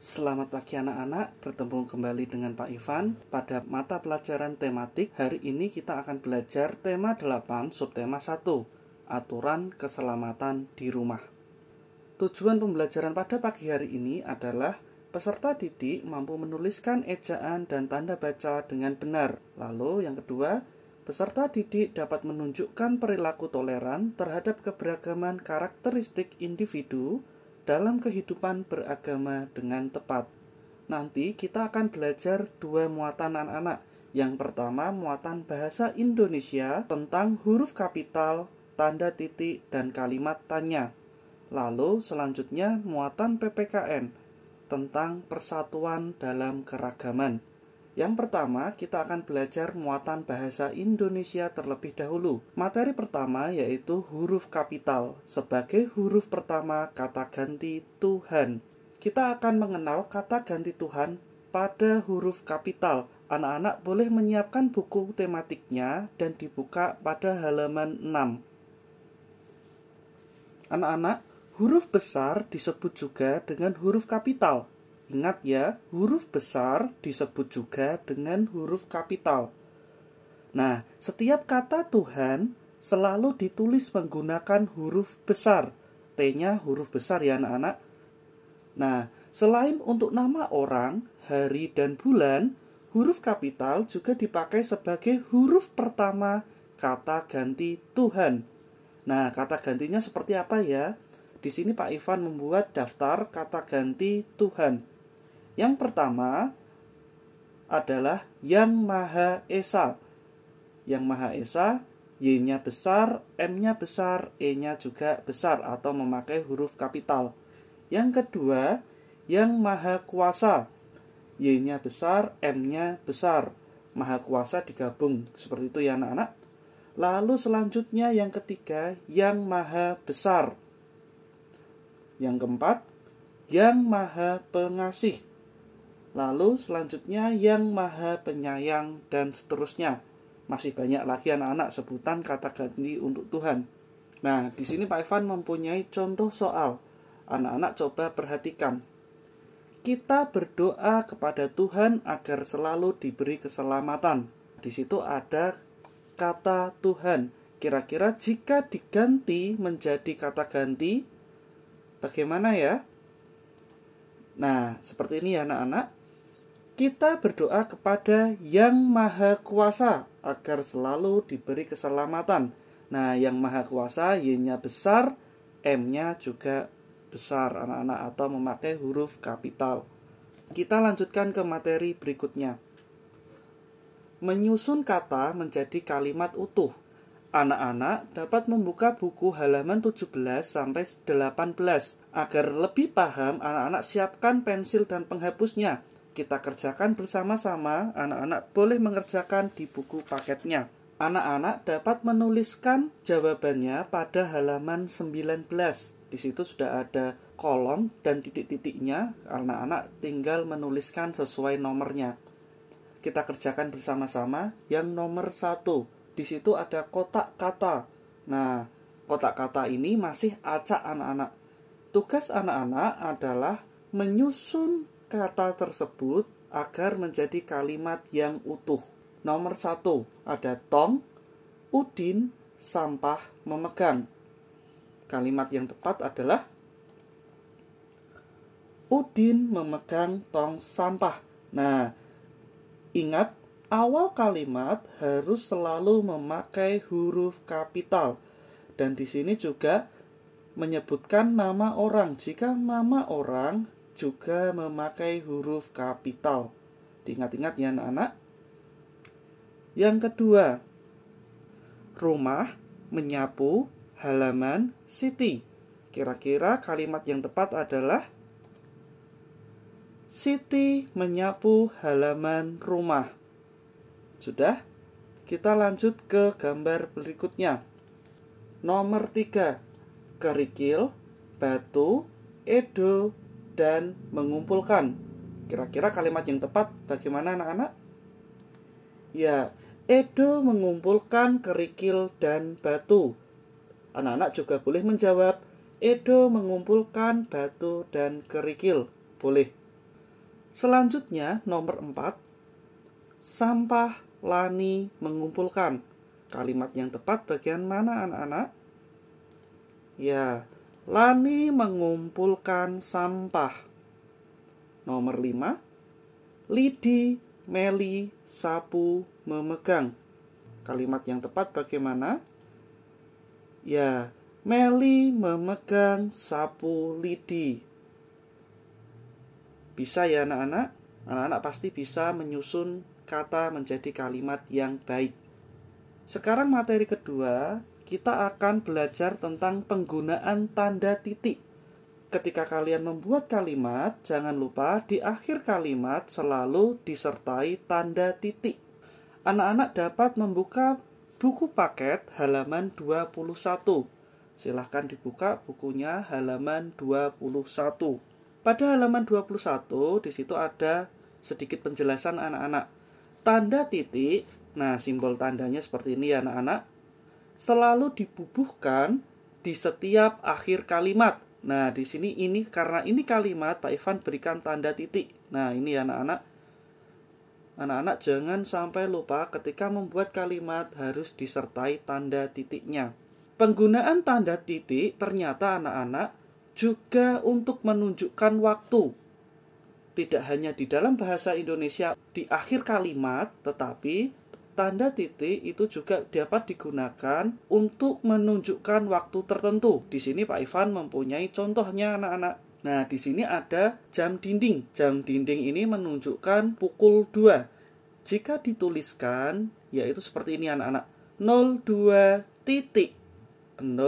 Selamat pagi anak-anak, bertemu kembali dengan Pak Ivan. Pada mata pelajaran tematik, hari ini kita akan belajar tema 8, subtema 1, Aturan Keselamatan di Rumah. Tujuan pembelajaran pada pagi hari ini adalah peserta didik mampu menuliskan ejaan dan tanda baca dengan benar. Lalu yang kedua, peserta didik dapat menunjukkan perilaku toleran terhadap keberagaman karakteristik individu dalam kehidupan beragama dengan tepat. Nanti kita akan belajar dua muatan anak-anak. Yang pertama muatan bahasa Indonesia tentang huruf kapital, tanda titik, dan kalimat tanya. Lalu selanjutnya muatan PPKN tentang persatuan dalam keragaman. Yang pertama, kita akan belajar muatan bahasa Indonesia terlebih dahulu. Materi pertama yaitu huruf kapital. Sebagai huruf pertama kata ganti Tuhan. Kita akan mengenal kata ganti Tuhan pada huruf kapital. Anak-anak boleh menyiapkan buku tematiknya dan dibuka pada halaman 6. Anak-anak, huruf besar disebut juga dengan huruf kapital. Ingat ya, huruf besar disebut juga dengan huruf kapital. Nah, setiap kata Tuhan selalu ditulis menggunakan huruf besar. T-nya huruf besar ya anak-anak. Nah, selain untuk nama orang, hari, dan bulan, huruf kapital juga dipakai sebagai huruf pertama kata ganti Tuhan. Nah, kata gantinya seperti apa ya? Di sini Pak Ivan membuat daftar kata ganti Tuhan. Yang pertama adalah Yang Maha Esa. Yang Maha Esa, Y-nya besar, M-nya besar, E-nya juga besar atau memakai huruf kapital. Yang kedua, Yang Maha Kuasa. Y-nya besar, M-nya besar. Maha Kuasa digabung. Seperti itu ya anak-anak. Lalu selanjutnya yang ketiga, Yang Maha Besar. Yang keempat, Yang Maha Pengasih. Lalu selanjutnya yang maha penyayang dan seterusnya. Masih banyak lagi anak-anak sebutan kata ganti untuk Tuhan. Nah, di sini Pak Ivan mempunyai contoh soal. Anak-anak coba perhatikan. Kita berdoa kepada Tuhan agar selalu diberi keselamatan. Di situ ada kata Tuhan. Kira-kira jika diganti menjadi kata ganti, bagaimana ya? Nah, seperti ini ya anak-anak kita berdoa kepada Yang Maha Kuasa agar selalu diberi keselamatan. Nah, Yang Maha Kuasa Y-nya besar, M-nya juga besar anak-anak atau memakai huruf kapital. Kita lanjutkan ke materi berikutnya. Menyusun kata menjadi kalimat utuh. Anak-anak dapat membuka buku halaman 17 sampai 18 agar lebih paham anak-anak siapkan pensil dan penghapusnya kita kerjakan bersama-sama, anak-anak boleh mengerjakan di buku paketnya. Anak-anak dapat menuliskan jawabannya pada halaman 19. Di situ sudah ada kolom dan titik-titiknya. Anak-anak tinggal menuliskan sesuai nomornya. Kita kerjakan bersama-sama yang nomor 1. Di situ ada kotak kata. Nah, kotak kata ini masih acak anak-anak. Tugas anak-anak adalah menyusun kata tersebut agar menjadi kalimat yang utuh. Nomor satu, ada tong, udin, sampah, memegang. Kalimat yang tepat adalah Udin memegang tong sampah. Nah, ingat awal kalimat harus selalu memakai huruf kapital. Dan di sini juga menyebutkan nama orang. Jika nama orang juga memakai huruf kapital. ingat ingat ya anak-anak. Yang kedua, rumah, menyapu, halaman, city. Kira-kira kalimat yang tepat adalah city menyapu halaman rumah. Sudah? Kita lanjut ke gambar berikutnya. Nomor 3. Kerikil, batu, edo, dan mengumpulkan. Kira-kira kalimat yang tepat bagaimana anak-anak? Ya, Edo mengumpulkan kerikil dan batu. Anak-anak juga boleh menjawab, Edo mengumpulkan batu dan kerikil. Boleh. Selanjutnya, nomor 4. Sampah Lani mengumpulkan. Kalimat yang tepat bagian mana anak-anak? Ya, Lani mengumpulkan sampah. Nomor 5. Lidi, Meli, sapu, memegang. Kalimat yang tepat bagaimana? Ya, Meli memegang sapu lidi. Bisa ya anak-anak? Anak-anak pasti bisa menyusun kata menjadi kalimat yang baik. Sekarang materi kedua kita akan belajar tentang penggunaan tanda titik. Ketika kalian membuat kalimat, jangan lupa di akhir kalimat selalu disertai tanda titik. Anak-anak dapat membuka buku paket halaman 21. Silahkan dibuka bukunya halaman 21. Pada halaman 21, di situ ada sedikit penjelasan anak-anak. Tanda titik, nah simbol tandanya seperti ini ya anak-anak selalu dibubuhkan di setiap akhir kalimat. Nah, di sini ini karena ini kalimat Pak Ivan berikan tanda titik. Nah, ini ya anak-anak. Anak-anak jangan sampai lupa ketika membuat kalimat harus disertai tanda titiknya. Penggunaan tanda titik ternyata anak-anak juga untuk menunjukkan waktu. Tidak hanya di dalam bahasa Indonesia di akhir kalimat, tetapi Tanda titik itu juga dapat digunakan untuk menunjukkan waktu tertentu. Di sini Pak Ivan mempunyai contohnya anak-anak Nah, di sini ada jam dinding. Jam dinding ini menunjukkan pukul 2. Jika dituliskan, yaitu seperti ini anak-anak. 02 titik 00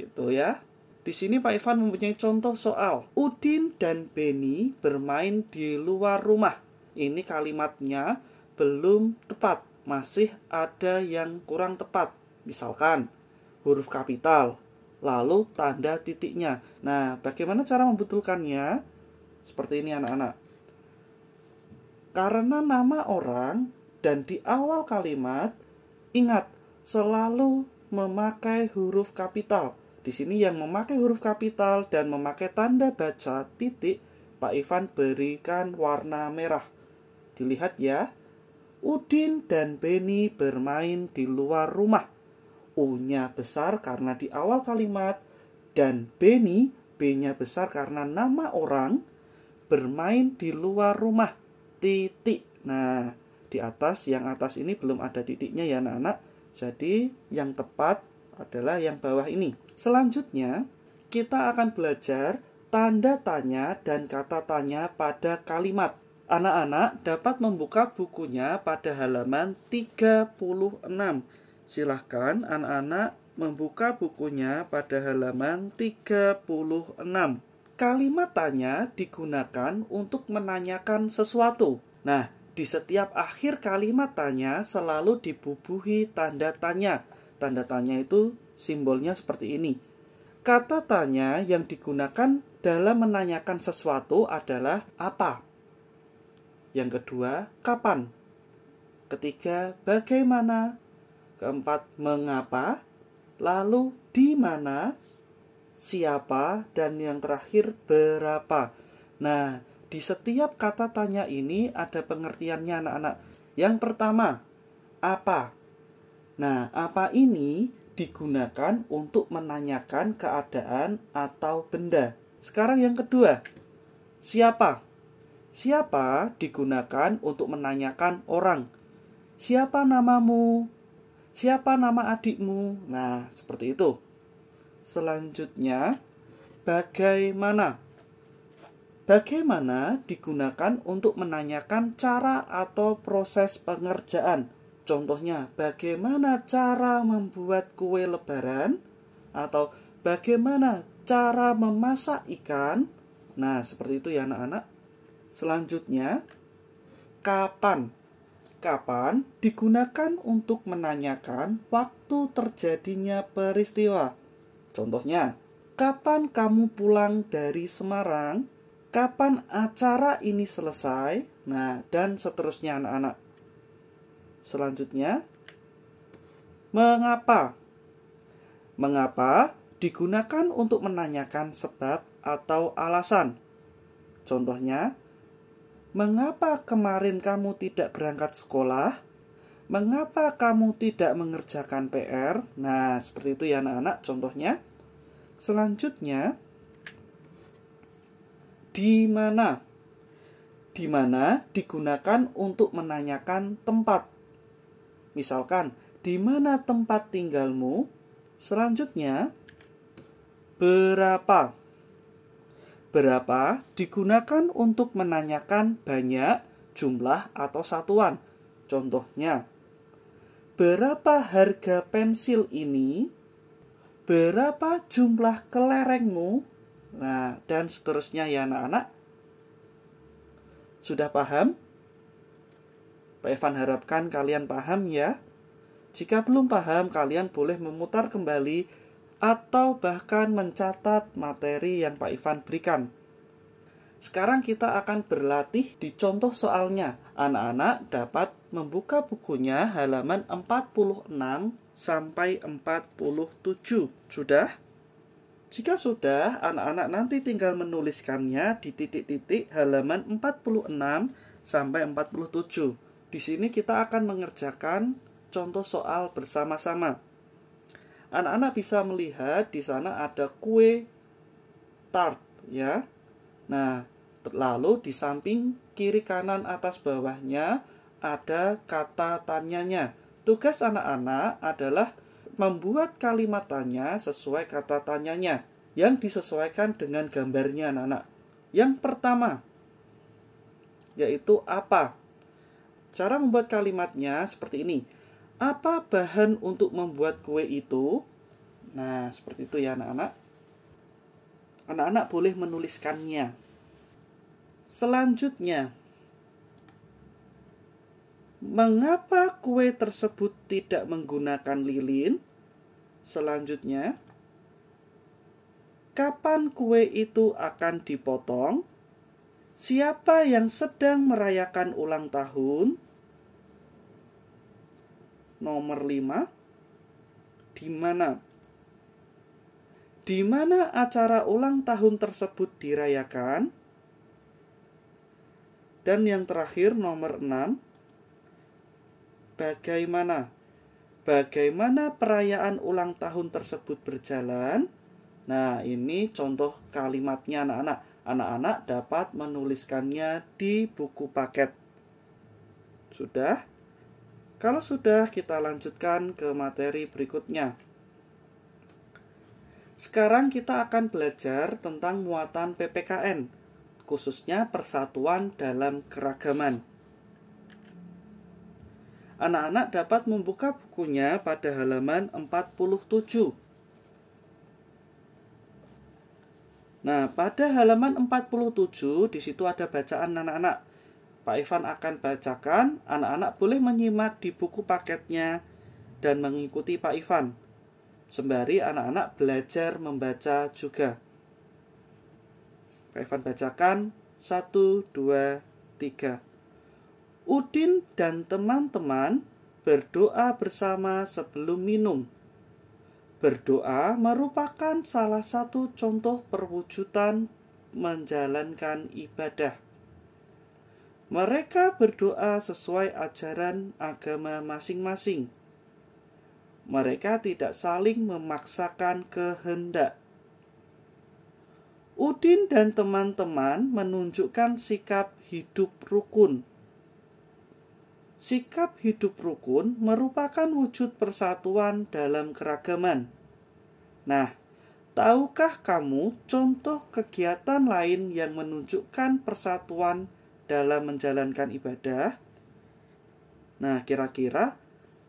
gitu ya. Di sini Pak Ivan mempunyai contoh soal. Udin dan Beni bermain di luar rumah. Ini kalimatnya belum tepat, masih ada yang kurang tepat. Misalkan huruf kapital, lalu tanda titiknya. Nah, bagaimana cara membetulkannya? Seperti ini anak-anak. Karena nama orang dan di awal kalimat, ingat selalu memakai huruf kapital. Di sini yang memakai huruf kapital dan memakai tanda baca titik, Pak Ivan berikan warna merah. Dilihat ya. Udin dan Beni bermain di luar rumah. U-nya besar karena di awal kalimat dan Beni B-nya besar karena nama orang bermain di luar rumah. Titik. Nah, di atas yang atas ini belum ada titiknya ya anak-anak. Jadi yang tepat adalah yang bawah ini. Selanjutnya, kita akan belajar tanda tanya dan kata tanya pada kalimat. Anak-anak dapat membuka bukunya pada halaman 36. Silahkan anak-anak membuka bukunya pada halaman 36. Kalimat tanya digunakan untuk menanyakan sesuatu. Nah, di setiap akhir kalimat tanya selalu dibubuhi tanda tanya. Tanda tanya itu simbolnya seperti ini. Kata tanya yang digunakan dalam menanyakan sesuatu adalah apa? Yang kedua, kapan? Ketiga, bagaimana? Keempat, mengapa? Lalu di mana? Siapa dan yang terakhir berapa? Nah, di setiap kata tanya ini ada pengertiannya anak-anak. Yang pertama, apa? Nah, apa ini digunakan untuk menanyakan keadaan atau benda. Sekarang yang kedua, siapa? Siapa digunakan untuk menanyakan orang, siapa namamu, siapa nama adikmu. Nah, seperti itu. Selanjutnya, bagaimana? Bagaimana digunakan untuk menanyakan cara atau proses pengerjaan. Contohnya, bagaimana cara membuat kue lebaran atau bagaimana cara memasak ikan. Nah, seperti itu ya anak-anak. Selanjutnya, kapan? Kapan digunakan untuk menanyakan waktu terjadinya peristiwa? Contohnya, kapan kamu pulang dari Semarang? Kapan acara ini selesai? Nah, dan seterusnya anak-anak. Selanjutnya, mengapa? Mengapa digunakan untuk menanyakan sebab atau alasan? Contohnya, Mengapa kemarin kamu tidak berangkat sekolah? Mengapa kamu tidak mengerjakan PR? Nah, seperti itu ya anak-anak contohnya. Selanjutnya, di mana? Di mana digunakan untuk menanyakan tempat. Misalkan, di mana tempat tinggalmu? Selanjutnya, berapa? Berapa digunakan untuk menanyakan banyak, jumlah, atau satuan. Contohnya, berapa harga pensil ini? Berapa jumlah kelerengmu? Nah, dan seterusnya ya anak-anak. Sudah paham? Pak Evan harapkan kalian paham ya. Jika belum paham, kalian boleh memutar kembali atau bahkan mencatat materi yang Pak Ivan berikan. Sekarang kita akan berlatih di contoh soalnya. Anak-anak dapat membuka bukunya halaman 46 sampai 47. Sudah? Jika sudah, anak-anak nanti tinggal menuliskannya di titik-titik halaman 46 sampai 47. Di sini kita akan mengerjakan contoh soal bersama-sama. Anak-anak bisa melihat di sana ada kue tart ya. Nah, lalu di samping kiri kanan atas bawahnya ada kata tanyanya. Tugas anak-anak adalah membuat kalimat tanya sesuai kata tanyanya yang disesuaikan dengan gambarnya anak-anak. Yang pertama yaitu apa? Cara membuat kalimatnya seperti ini. Apa bahan untuk membuat kue itu? Nah, seperti itu ya anak-anak. Anak-anak boleh menuliskannya. Selanjutnya, mengapa kue tersebut tidak menggunakan lilin? Selanjutnya, kapan kue itu akan dipotong? Siapa yang sedang merayakan ulang tahun? nomor 5 di mana di mana acara ulang tahun tersebut dirayakan. Dan yang terakhir nomor 6 bagaimana bagaimana perayaan ulang tahun tersebut berjalan. Nah, ini contoh kalimatnya anak-anak. Anak-anak dapat menuliskannya di buku paket. Sudah? Kalau sudah, kita lanjutkan ke materi berikutnya. Sekarang kita akan belajar tentang muatan PPKN, khususnya persatuan dalam keragaman. Anak-anak dapat membuka bukunya pada halaman 47. Nah, pada halaman 47 di situ ada bacaan anak-anak. Pak Ivan akan bacakan, anak-anak boleh menyimak di buku paketnya dan mengikuti Pak Ivan. Sembari anak-anak belajar membaca juga. Pak Ivan bacakan 1, 2, 3. Udin dan teman-teman berdoa bersama sebelum minum. Berdoa merupakan salah satu contoh perwujudan menjalankan ibadah. Mereka berdoa sesuai ajaran agama masing-masing. Mereka tidak saling memaksakan kehendak. Udin dan teman-teman menunjukkan sikap hidup rukun. Sikap hidup rukun merupakan wujud persatuan dalam keragaman. Nah, tahukah kamu contoh kegiatan lain yang menunjukkan persatuan dalam menjalankan ibadah. Nah, kira-kira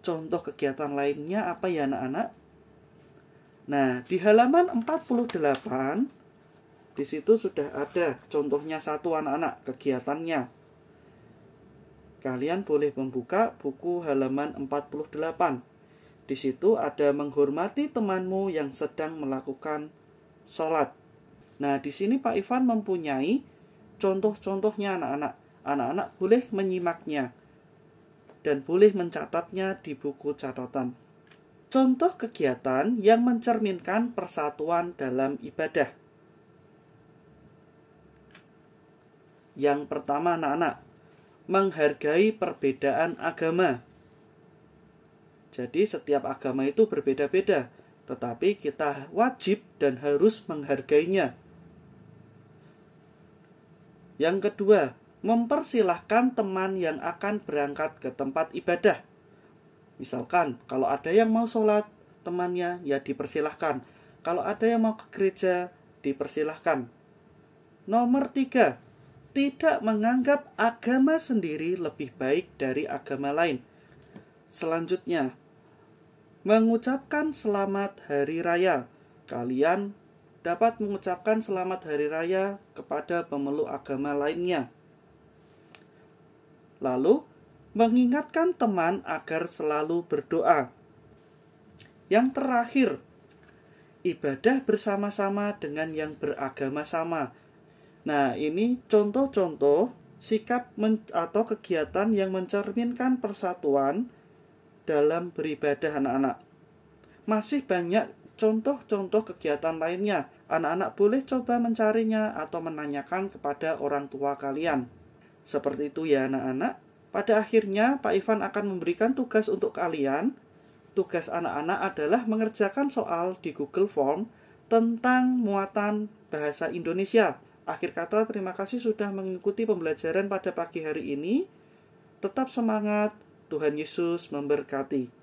contoh kegiatan lainnya apa ya anak-anak? Nah, di halaman 48 di situ sudah ada contohnya satu anak-anak kegiatannya. Kalian boleh membuka buku halaman 48. Di situ ada menghormati temanmu yang sedang melakukan sholat. Nah, di sini Pak Ivan mempunyai contoh-contohnya anak-anak. Anak-anak boleh menyimaknya dan boleh mencatatnya di buku catatan. Contoh kegiatan yang mencerminkan persatuan dalam ibadah. Yang pertama anak-anak, menghargai perbedaan agama. Jadi setiap agama itu berbeda-beda, tetapi kita wajib dan harus menghargainya. Yang kedua, mempersilahkan teman yang akan berangkat ke tempat ibadah. Misalkan, kalau ada yang mau sholat, temannya ya dipersilahkan. Kalau ada yang mau ke gereja, dipersilahkan. Nomor tiga, tidak menganggap agama sendiri lebih baik dari agama lain. Selanjutnya, mengucapkan selamat hari raya. Kalian dapat mengucapkan selamat hari raya kepada pemeluk agama lainnya. Lalu, mengingatkan teman agar selalu berdoa. Yang terakhir, ibadah bersama-sama dengan yang beragama sama. Nah, ini contoh-contoh sikap atau kegiatan yang mencerminkan persatuan dalam beribadah anak-anak. Masih banyak contoh-contoh kegiatan lainnya. Anak-anak boleh coba mencarinya atau menanyakan kepada orang tua kalian. Seperti itu ya anak-anak. Pada akhirnya Pak Ivan akan memberikan tugas untuk kalian. Tugas anak-anak adalah mengerjakan soal di Google Form tentang muatan bahasa Indonesia. Akhir kata, terima kasih sudah mengikuti pembelajaran pada pagi hari ini. Tetap semangat, Tuhan Yesus memberkati.